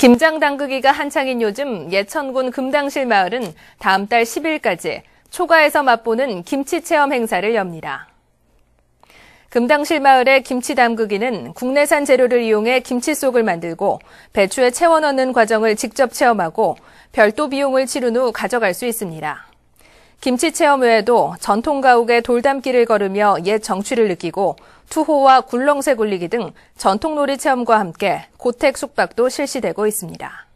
김장 담그기가 한창인 요즘 예천군 금당실 마을은 다음 달 10일까지 초가에서 맛보는 김치 체험 행사를 엽니다. 금당실 마을의 김치 담그기는 국내산 재료를 이용해 김치 속을 만들고 배추에 채워 넣는 과정을 직접 체험하고 별도 비용을 치른 후 가져갈 수 있습니다. 김치 체험 외에도 전통 가옥의 돌담길을 걸으며 옛 정취를 느끼고 투호와 굴렁쇠 굴리기 등 전통놀이 체험과 함께 고택 숙박도 실시되고 있습니다.